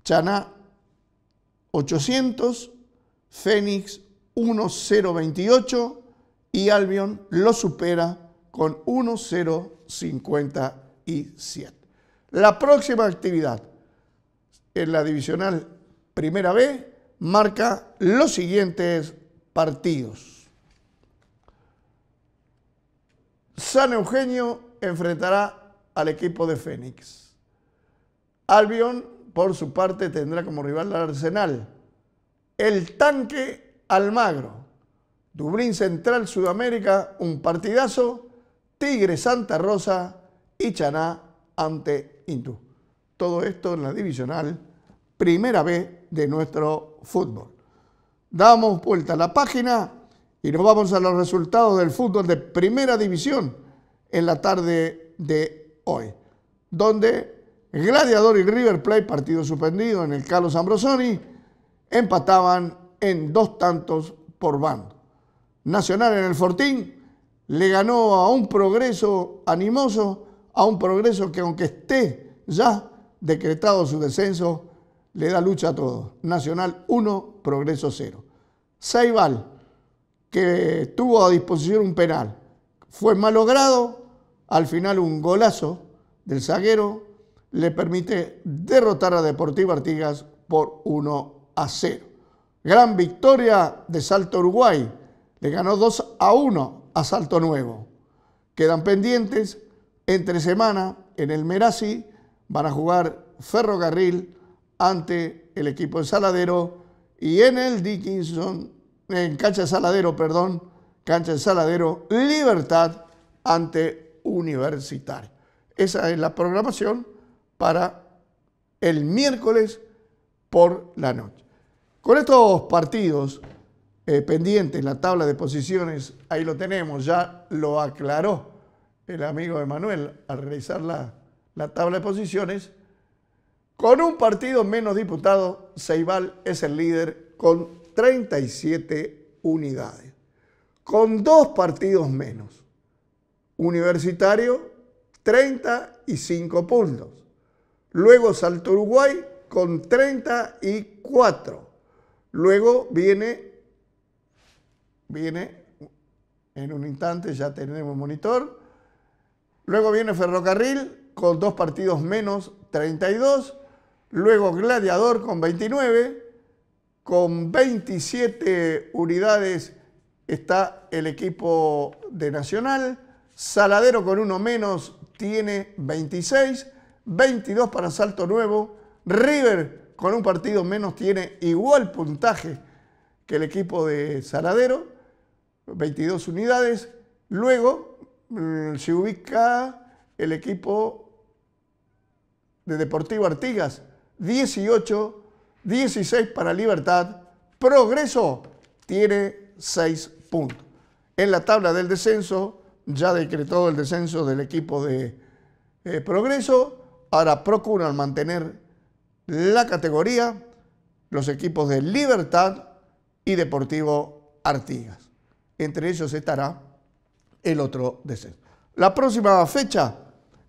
Chaná 800, Fénix 1.028 y Albion lo supera con 1.057. La próxima actividad en la divisional Primera B marca los siguientes partidos. San Eugenio enfrentará al equipo de Fénix. Albion, por su parte, tendrá como rival al Arsenal. El tanque Almagro. Dublín Central Sudamérica, un partidazo. Tigre Santa Rosa y Chaná ante Indú. Todo esto en la divisional primera vez de nuestro fútbol. Damos vuelta a la página y nos vamos a los resultados del fútbol de primera división en la tarde de hoy, donde Gladiador y River Plate, partido suspendido en el Carlos Ambrosoni, empataban en dos tantos por bando. Nacional en el Fortín le ganó a un progreso animoso, a un progreso que aunque esté ya decretado su descenso, le da lucha a todos. Nacional 1, progreso 0. Saibal, que tuvo a disposición un penal, fue malogrado, al final un golazo del zaguero le permite derrotar a Deportivo Artigas por 1 a 0. Gran victoria de Salto Uruguay. Le ganó 2 a 1 a Salto Nuevo. Quedan pendientes. Entre semana, en el Merasi, van a jugar Ferrocarril ante el equipo de Saladero y en el Dickinson, en cancha Saladero, perdón, cancha de Saladero, Libertad ante Universitario. Esa es la programación para el miércoles por la noche. Con estos partidos eh, pendientes, la tabla de posiciones, ahí lo tenemos, ya lo aclaró el amigo Emanuel al revisar la, tabla de posiciones. Con un partido menos diputado, Ceibal es el líder con 37 unidades. Con dos partidos menos, Universitario 35 puntos. Luego salto Uruguay con 34. Luego viene, viene, en un instante ya tenemos monitor. Luego viene Ferrocarril con dos partidos menos, 32. Luego Gladiador con 29. Con 27 unidades está el equipo de Nacional. Saladero con uno menos tiene 26. 22 para Salto Nuevo. River con un partido menos tiene igual puntaje que el equipo de Saladero, 22 unidades. Luego mm, se ubica el equipo de Deportivo Artigas, 18, 16 para Libertad. Progreso tiene 6 puntos. En la tabla del descenso, ya decretó el descenso del equipo de eh, Progreso, ahora procuran mantener la categoría, los equipos de Libertad y Deportivo Artigas. Entre ellos estará el otro descenso. La próxima fecha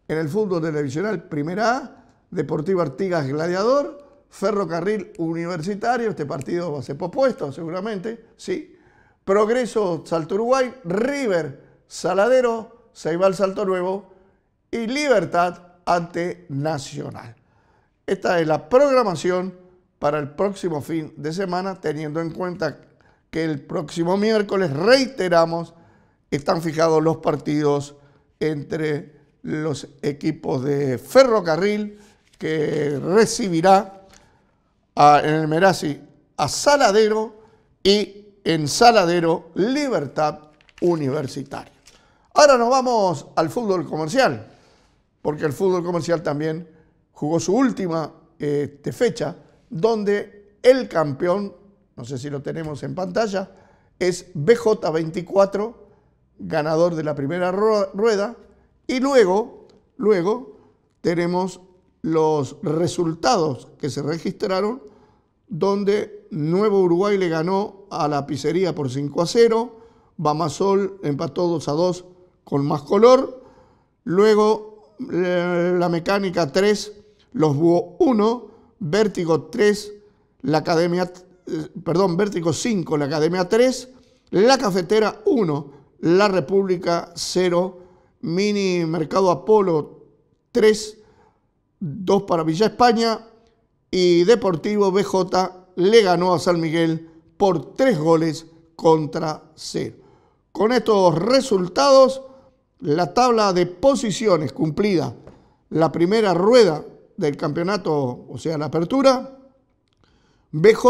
en el fútbol televisional, primera A, Deportivo Artigas Gladiador, Ferrocarril Universitario, este partido va a ser pospuesto seguramente, sí. Progreso Salto Uruguay, River Saladero, Ceibal Salto Nuevo y Libertad ante Nacional. Esta es la programación para el próximo fin de semana, teniendo en cuenta que el próximo miércoles, reiteramos, están fijados los partidos entre los equipos de Ferrocarril, que recibirá en el Merasi a Saladero y en Saladero Libertad Universitaria. Ahora nos vamos al fútbol comercial, porque el fútbol comercial también jugó su última este, fecha, donde el campeón, no sé si lo tenemos en pantalla, es BJ24, ganador de la primera rueda, y luego, luego tenemos los resultados que se registraron, donde Nuevo Uruguay le ganó a la pizzería por 5 a 0, Bamasol empató 2 a 2 con más color, luego eh, la mecánica 3 los Búho 1, Vértigo 3, la Academia, eh, perdón, Vértigo 5, la Academia 3, la Cafetera 1, la República 0, Mini Mercado Apolo 3, 2 para Villa España y Deportivo BJ le ganó a San Miguel por 3 goles contra 0. Con estos resultados, la tabla de posiciones cumplida la primera rueda del campeonato, o sea, la apertura, BJ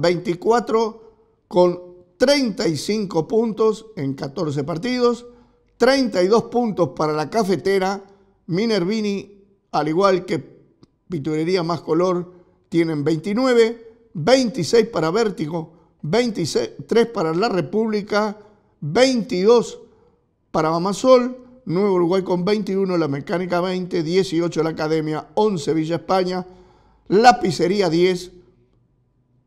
24 con 35 puntos en 14 partidos, 32 puntos para la cafetera, Minervini, al igual que Piturería Más Color, tienen 29, 26 para Vértigo, 23 para La República, 22 para Mamasol, Nuevo Uruguay con 21, La Mecánica 20, 18 La Academia, 11 Villa España, Lapicería 10,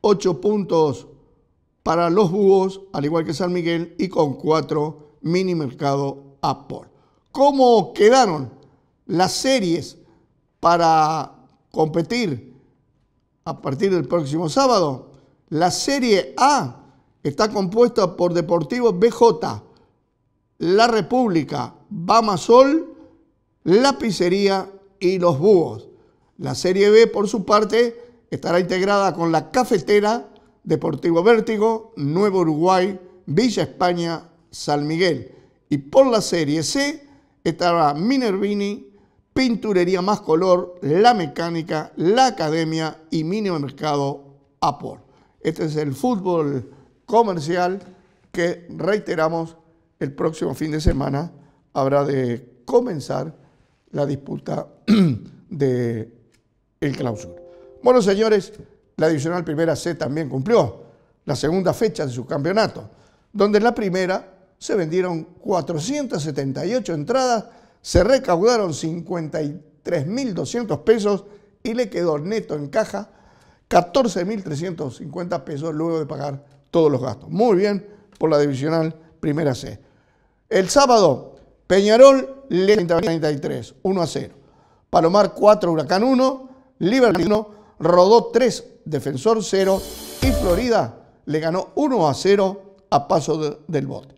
8 puntos para los búhos, al igual que San Miguel, y con 4 Mini Mercado Apple. ¿Cómo quedaron las series para competir a partir del próximo sábado? La Serie A está compuesta por Deportivo BJ, La República, Bamasol, Pizzería y Los Búhos. La Serie B, por su parte, estará integrada con la Cafetera, Deportivo Vértigo, Nuevo Uruguay, Villa España, San Miguel. Y por la Serie C estará Minervini, Pinturería Más Color, La Mecánica, La Academia y Mini Mercado Apor. Este es el fútbol comercial que reiteramos el próximo fin de semana habrá de comenzar la disputa de el clausura. Bueno, señores, la divisional primera C también cumplió la segunda fecha de su campeonato, donde en la primera se vendieron 478 entradas, se recaudaron 53.200 pesos y le quedó neto en caja 14.350 pesos luego de pagar todos los gastos. Muy bien por la divisional primera C. El sábado Peñarol, le 33, 1 a 0. Palomar 4, Huracán 1, Liberty 1, Rodó 3, Defensor 0 y Florida le ganó 1 a 0 a Paso del Bote.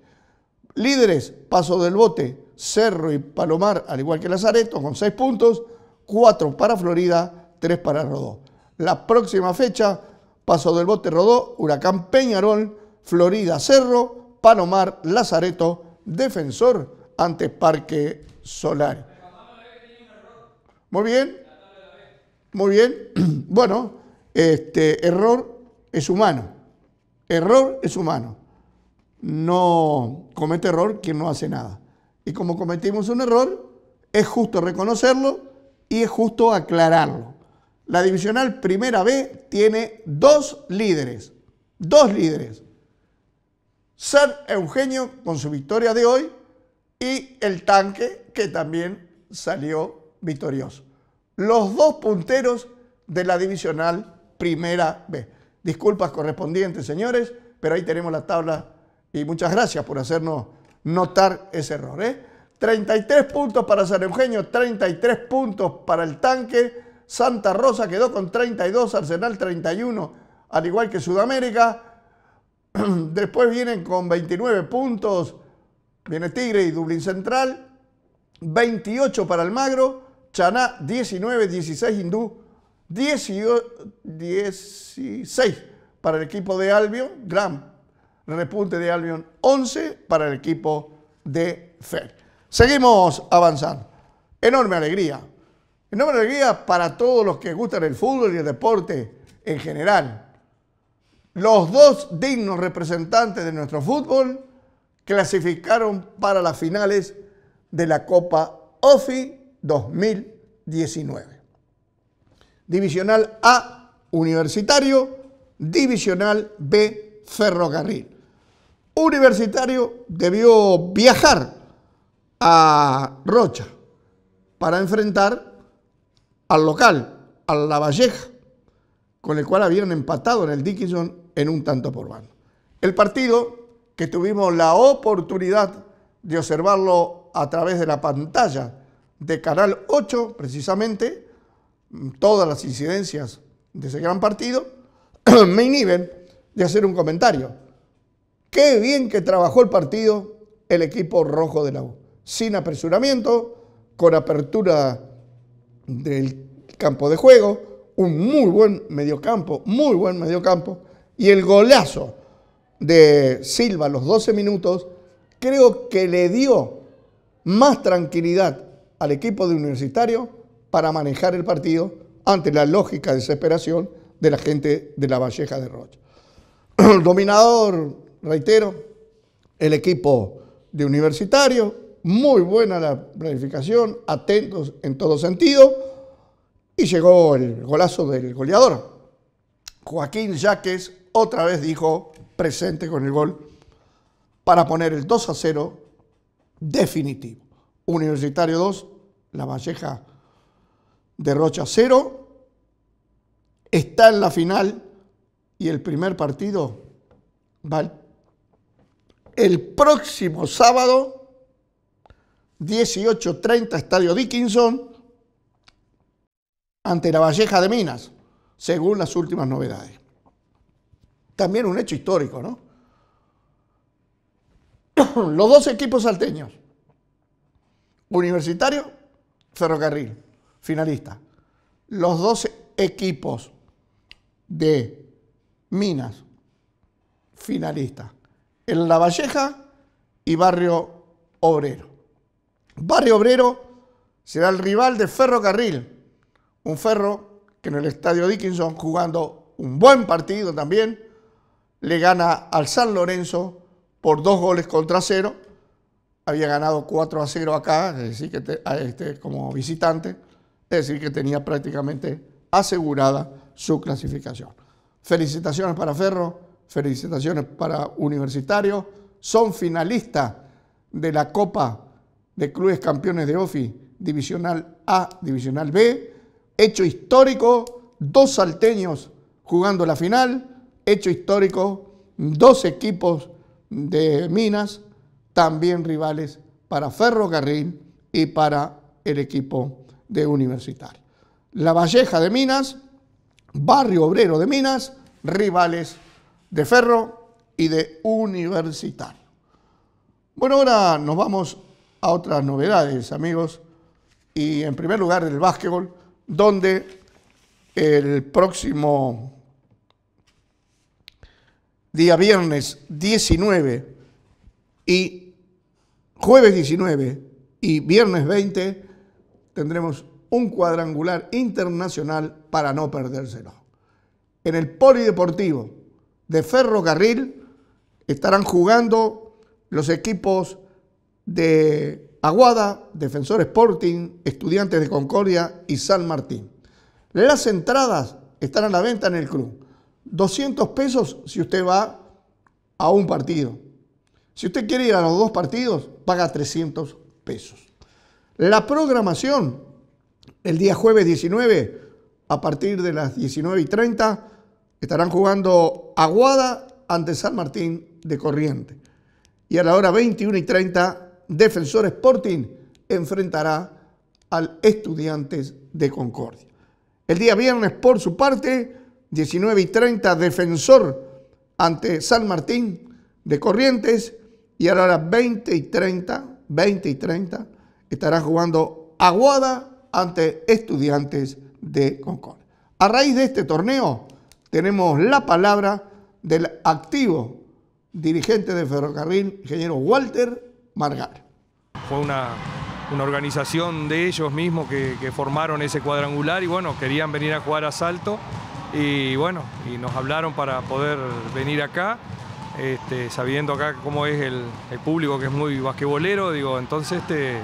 Líderes, Paso del Bote, Cerro y Palomar, al igual que Lazareto, con 6 puntos, 4 para Florida, 3 para Rodó. La próxima fecha, Paso del Bote Rodó, Huracán Peñarol, Florida Cerro, Palomar, Lazareto, Defensor ...antes Parque Solar. Muy bien, muy bien. Bueno, este error es humano. Error es humano. No comete error quien no hace nada. Y como cometimos un error, es justo reconocerlo y es justo aclararlo. La divisional primera B tiene dos líderes. Dos líderes. San Eugenio, con su victoria de hoy, y el tanque que también salió victorioso. Los dos punteros de la divisional Primera B. Disculpas correspondientes, señores, pero ahí tenemos la tabla y muchas gracias por hacernos notar ese error. 33 ¿eh? puntos para San Eugenio, 33 puntos para el tanque. Santa Rosa quedó con 32, Arsenal 31, al igual que Sudamérica. Después vienen con 29 puntos Viene Tigre y Dublín Central. 28 para Almagro. Chaná 19, 16 Hindú. 16 para el equipo de Albion. Gram, repunte de Albion. 11 para el equipo de Fer. Seguimos avanzando. Enorme alegría. Enorme alegría para todos los que gustan el fútbol y el deporte en general. Los dos dignos representantes de nuestro fútbol clasificaron para las finales de la Copa OFI 2019. Divisional A, Universitario. Divisional B, Ferrocarril. Universitario debió viajar a Rocha para enfrentar al local, al La con el cual habían empatado en el Dickinson en un tanto por bando. El partido que tuvimos la oportunidad de observarlo a través de la pantalla de Canal 8, precisamente, todas las incidencias de ese gran partido, me inhiben de hacer un comentario. Qué bien que trabajó el partido el equipo rojo de la U, sin apresuramiento, con apertura del campo de juego, un muy buen mediocampo, muy buen mediocampo, y el golazo de Silva, los 12 minutos, creo que le dio más tranquilidad al equipo de Universitario para manejar el partido ante la lógica desesperación de la gente de la Valleja de Rocha. Dominador, reitero, el equipo de Universitario, muy buena la planificación, atentos en todo sentido, y llegó el golazo del goleador. Joaquín Yaques otra vez dijo, presente con el gol para poner el 2 a 0 definitivo. Universitario 2, La Valleja derrocha 0. Está en la final y el primer partido va el próximo sábado, 18.30, Estadio Dickinson, ante la Valleja de Minas, según las últimas novedades también un hecho histórico, ¿no? Los dos equipos salteños, Universitario, Ferrocarril, finalista. Los dos equipos de Minas, finalista. En La Valleja y Barrio Obrero. Barrio Obrero será el rival de Ferrocarril, un ferro que en el Estadio Dickinson jugando un buen partido también, le gana al San Lorenzo por dos goles contra cero. Había ganado 4 a 0 acá, decir, que este, como visitante, es decir, que tenía prácticamente asegurada su clasificación. Felicitaciones para Ferro, felicitaciones para Universitario. Son finalistas de la Copa de Clubes Campeones de OFI, Divisional A, Divisional B. Hecho histórico, dos salteños jugando la final hecho histórico, dos equipos de Minas, también rivales para Ferrocarril y para el equipo de Universitario. La Valleja de Minas, Barrio Obrero de Minas, rivales de Ferro y de Universitario. Bueno, ahora nos vamos a otras novedades, amigos, y en primer lugar el básquetbol, donde el próximo día viernes 19 y jueves 19 y viernes 20 tendremos un cuadrangular internacional para no perdérselo. En el Polideportivo de Ferrocarril estarán jugando los equipos de Aguada, Defensor Sporting, Estudiantes de Concordia y San Martín. Las entradas están a la venta en el club. 200 pesos si usted va a un partido. Si usted quiere ir a los dos partidos, paga 300 pesos. La programación, el día jueves 19, a partir de las 19:30 estarán jugando Aguada ante San Martín de Corriente. Y a la hora 21:30 y Defensor Sporting enfrentará al Estudiantes de Concordia. El día viernes, por su parte, 19 y 30, Defensor ante San Martín de Corrientes. Y a las 20 y 30, 20 y 30, estará jugando Aguada ante Estudiantes de Concord. A raíz de este torneo, tenemos la palabra del activo dirigente de ferrocarril, ingeniero Walter Margar. Fue una, organización de ellos mismos que, que, formaron ese cuadrangular y bueno, querían venir a jugar a Salto y bueno, y nos hablaron para poder venir acá, este, sabiendo acá cómo es el, público que es muy basquetbolero, digo, entonces este, eh,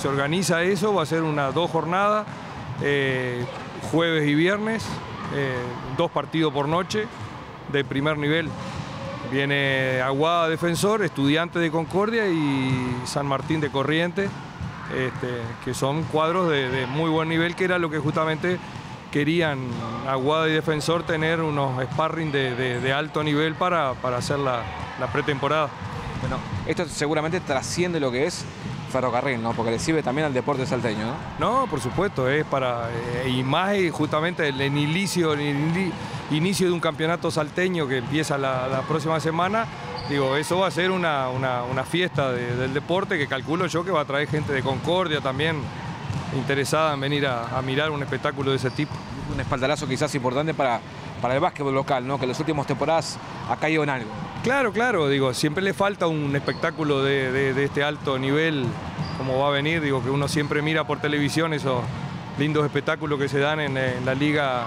se organiza eso, va a ser unas dos jornadas, eh, jueves y viernes, eh, dos partidos por noche de primer nivel. Viene Aguada Defensor, estudiante de Concordia y San Martín de Corriente, este, que son cuadros de muy buen nivel, que era lo que justamente querían Aguada y Defensor tener unos sparring de, alto nivel para, hacer la, pretemporada. Bueno, esto seguramente trasciende lo que es ferrocarril, ¿no? Porque le sirve también al deporte salteño, ¿no? No, por supuesto, es para... Eh, y más eh, justamente el, inicio, inicio de un campeonato salteño que empieza la, próxima semana, Digo, eso va a ser una, fiesta del deporte que calculo yo que va a traer gente de Concordia también interesada en venir a, mirar un espectáculo de ese tipo. Un espaldarazo quizás importante para, para el básquetbol local, ¿no? que en las últimas temporadas ha caído en algo. Claro, claro, digo, siempre le falta un espectáculo de, este alto nivel, como va a venir, digo, que uno siempre mira por televisión esos lindos espectáculos que se dan en, la liga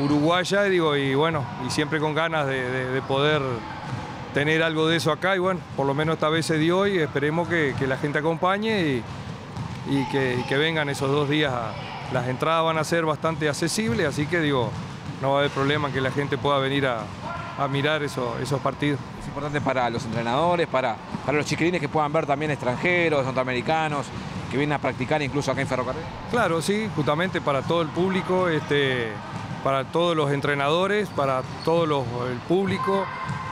uruguaya, digo, y bueno, y siempre con ganas de, poder tener algo de eso acá, y bueno, por lo menos esta vez se dio y esperemos que, que la gente acompañe y, y que, vengan esos dos días. las entradas van a ser bastante accesibles, así que digo, no va a haber problema que la gente pueda venir a, mirar esos partidos. Es importante para los entrenadores, para, los chiquilines que puedan ver también extranjeros, norteamericanos, que vienen a practicar incluso acá en Ferrocarril. Claro, sí, justamente para todo el público, este, para todos los entrenadores, para todo los, el público,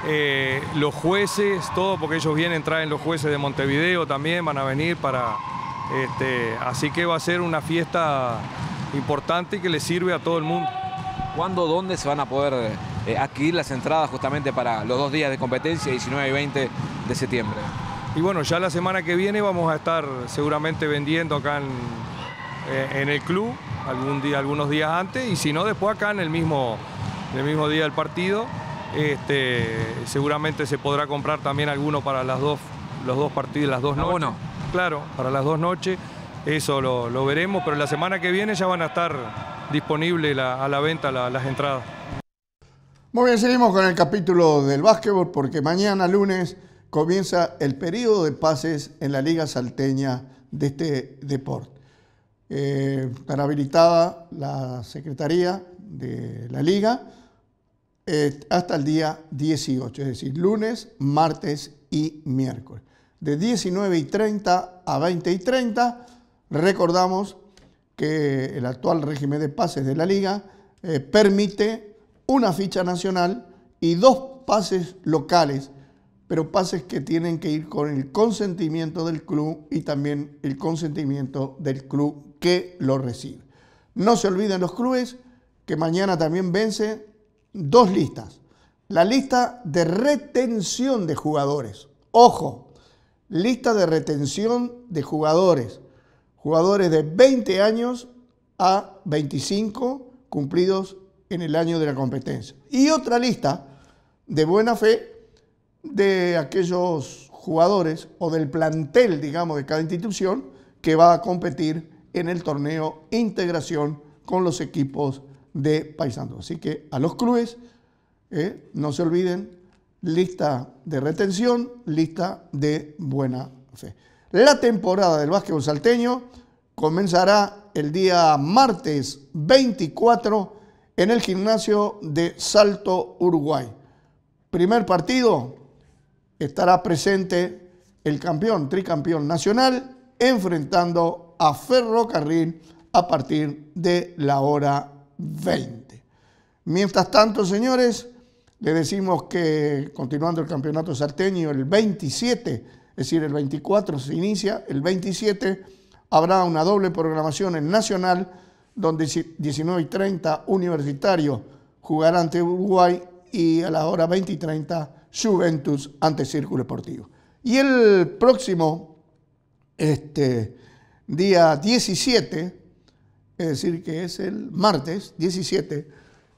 eh, los jueces, todo, porque ellos vienen, traen los jueces de Montevideo también, van a venir para este, así que va a ser una fiesta importante que le sirve a todo el mundo. ¿Cuándo, dónde se van a poder eh, adquirir las entradas justamente para los dos días de competencia, 19 y 20 de septiembre? Y bueno, ya la semana que viene vamos a estar seguramente vendiendo acá en, eh, el club algún día, algunos días antes y si no después acá en el mismo, el mismo día del partido. Este, seguramente se podrá comprar también alguno para las dos, los dos partidos, las dos ah, no claro, para las dos noches. Eso lo, veremos, pero la semana que viene ya van a estar disponibles a la venta las entradas. Muy bien, seguimos con el capítulo del básquetbol porque mañana lunes comienza el periodo de pases en la Liga Salteña de este deporte. Eh, habilitada la Secretaría de la Liga eh, hasta el día 18, es decir, lunes, martes y miércoles de 19 y 30 a 20 y 30. Recordamos que el actual régimen de pases de la liga eh, permite una ficha nacional y dos pases locales, pero pases que tienen que ir con el consentimiento del club y también el consentimiento del club que lo recibe. No se olviden los clubes que mañana también vence dos listas. La lista de retención de jugadores. Ojo, lista de retención de jugadores, jugadores de 20 años a 25 cumplidos en el año de la competencia. Y otra lista de buena fe de aquellos jugadores o del plantel, digamos, de cada institución que va a competir en el torneo integración con los equipos de Paisando. Así que a los clubes, eh, no se olviden lista de retención, lista de buena fe. La temporada del básquetbol salteño comenzará el día martes 24 en el gimnasio de Salto, Uruguay. Primer partido, estará presente el campeón, tricampeón nacional, enfrentando a Ferrocarril a partir de la hora 20. Mientras tanto, señores, le decimos que continuando el campeonato sarteño, el 27, es decir, el 24 se inicia, el 27 habrá una doble programación en Nacional, donde 19 y 30 universitarios jugarán ante Uruguay y a la hora 20 y 30 Juventus ante Círculo Deportivo. Y el próximo este, día 17, es decir, que es el martes 17,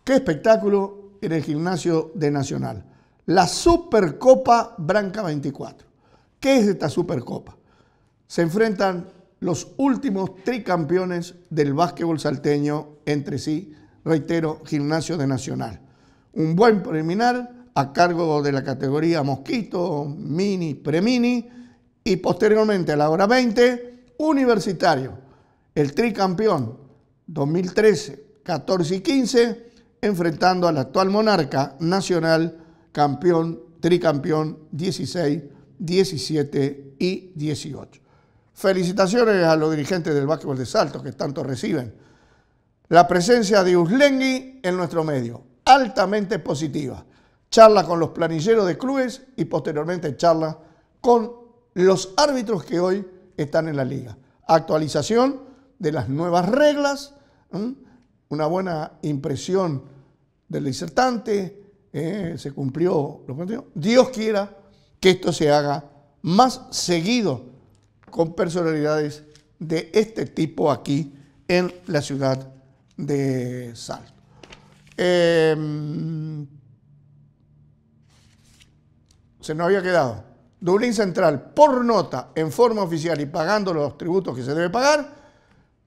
qué espectáculo en el gimnasio de Nacional. La Supercopa Branca 24. ¿Qué es esta Supercopa? Se enfrentan los últimos tricampeones del básquetbol salteño entre sí, reitero, gimnasio de Nacional. Un buen preliminar a cargo de la categoría Mosquito, Mini, Premini y posteriormente a la hora 20, Universitario, el tricampeón 2013, 14 y 15 enfrentando al actual monarca nacional, campeón, tricampeón 16, 17 y 18. Felicitaciones a los dirigentes del básquetbol de Salto que tanto reciben. La presencia de Uslengui en nuestro medio, altamente positiva. Charla con los planilleros de clubes y posteriormente charla con los árbitros que hoy están en la liga. Actualización de las nuevas reglas una buena impresión del disertante, eh, se cumplió lo que Dios quiera que esto se haga más seguido con personalidades de este tipo aquí en la ciudad de Salto. Em, se nos había quedado. Dublín Central, por nota, en forma oficial y pagando los tributos que se debe pagar,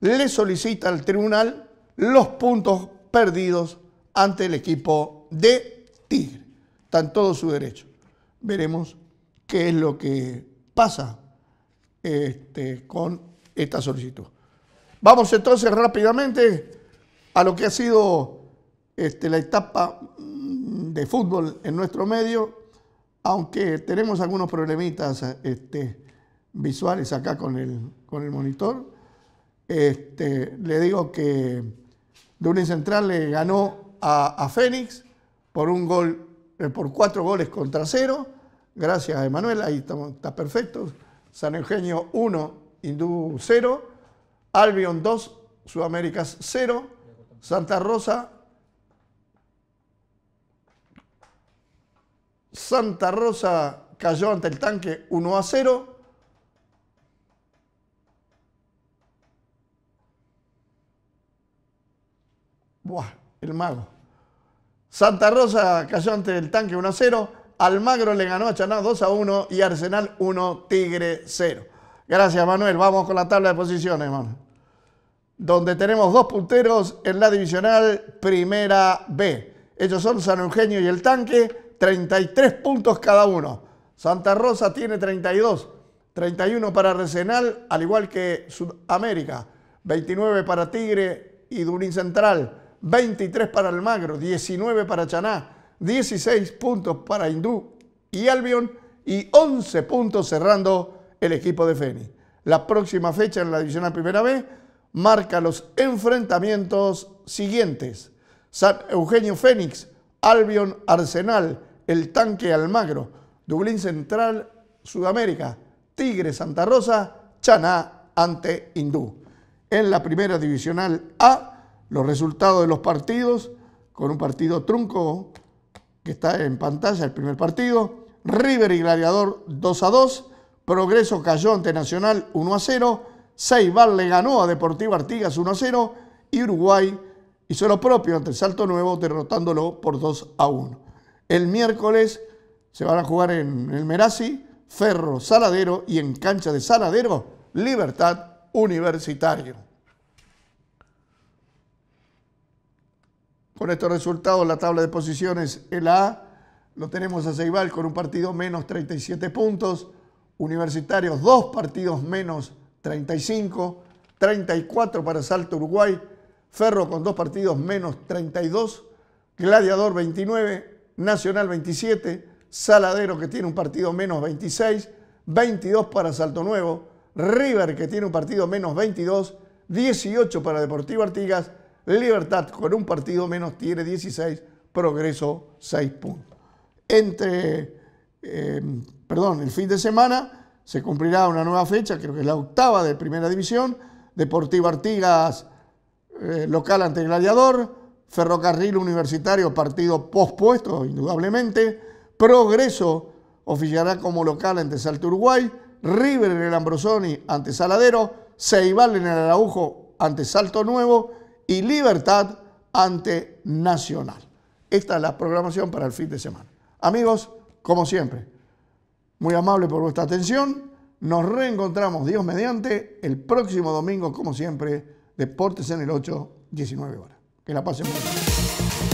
le solicita al tribunal los puntos perdidos ante el equipo de Tigre. Está en todo su derecho. Veremos qué es lo que pasa este, con esta solicitud. Vamos entonces rápidamente a lo que ha sido este, la etapa mm, de fútbol en nuestro medio, aunque tenemos algunos problemitas este, visuales acá con el, con el monitor. le digo que Dublín Central le ganó a, Fénix por un gol, eh, por cuatro goles contra cero. Gracias a Emanuel, ahí estamos, está perfecto. San Eugenio 1, Hindú 0. Albion 2, Sudamérica 0. Santa Rosa. Santa Rosa cayó ante el tanque 1 a 0. el mago. Santa Rosa cayó ante el tanque 1 a 0. Almagro le ganó a Chaná 2 a 1 y Arsenal 1, Tigre 0. Gracias, Manuel. Vamos con la tabla de posiciones, hermano. Donde tenemos dos punteros en la divisional Primera B. Ellos son San Eugenio y el Tanque, 33 puntos cada uno. Santa Rosa tiene 32, 31 para Arsenal, al igual que Sudamérica, 29 para Tigre y Durín Central, 23 para Almagro, 19 para Chaná, 16 puntos para Hindú y Albion y 11 puntos cerrando el equipo de Feni. La próxima fecha en la División A Primera B marca los enfrentamientos siguientes. San Eugenio Fénix, Albion Arsenal, El Tanque Almagro, Dublín Central Sudamérica, Tigre Santa Rosa, Chaná ante Hindú. En la Primera Divisional A los resultados de los partidos con un partido trunco que está en pantalla, el primer partido. River y Gladiador 2 a 2. Progreso cayó ante Nacional 1 a 0. Seibal le ganó a Deportivo Artigas 1 a 0. Y Uruguay hizo lo propio ante Salto Nuevo, derrotándolo por 2 a 1. El miércoles se van a jugar en el Merasi, Ferro, Saladero y en cancha de Saladero, Libertad Universitario. Con estos resultados, la tabla de posiciones, el A, lo tenemos a Ceibal con un partido menos 37 puntos, Universitarios dos partidos menos 35, 34 para Salto Uruguay, Ferro con dos partidos menos 32, Gladiador 29, Nacional 27, Saladero que tiene un partido menos 26, 22 para Salto Nuevo, River que tiene un partido menos 22, 18 para Deportivo Artigas, Libertad con un partido menos tiene 16, Progreso 6 puntos. Entre, em, perdón, el fin de semana se cumplirá una nueva fecha, creo que es la octava de Primera División, Deportivo Artigas eh, local ante Gladiador, Ferrocarril Universitario partido pospuesto, indudablemente, Progreso oficiará como local ante Salto Uruguay, River en el Ambrosoni ante Saladero, Ceibal en el Araujo ante Salto Nuevo, y libertad ante nacional. Esta es la programación para el fin de semana. Amigos, como siempre, muy amable por vuestra atención. Nos reencontramos, Dios mediante, el próximo domingo, como siempre, Deportes en el 8, 19 horas. Que la pasen muy bien.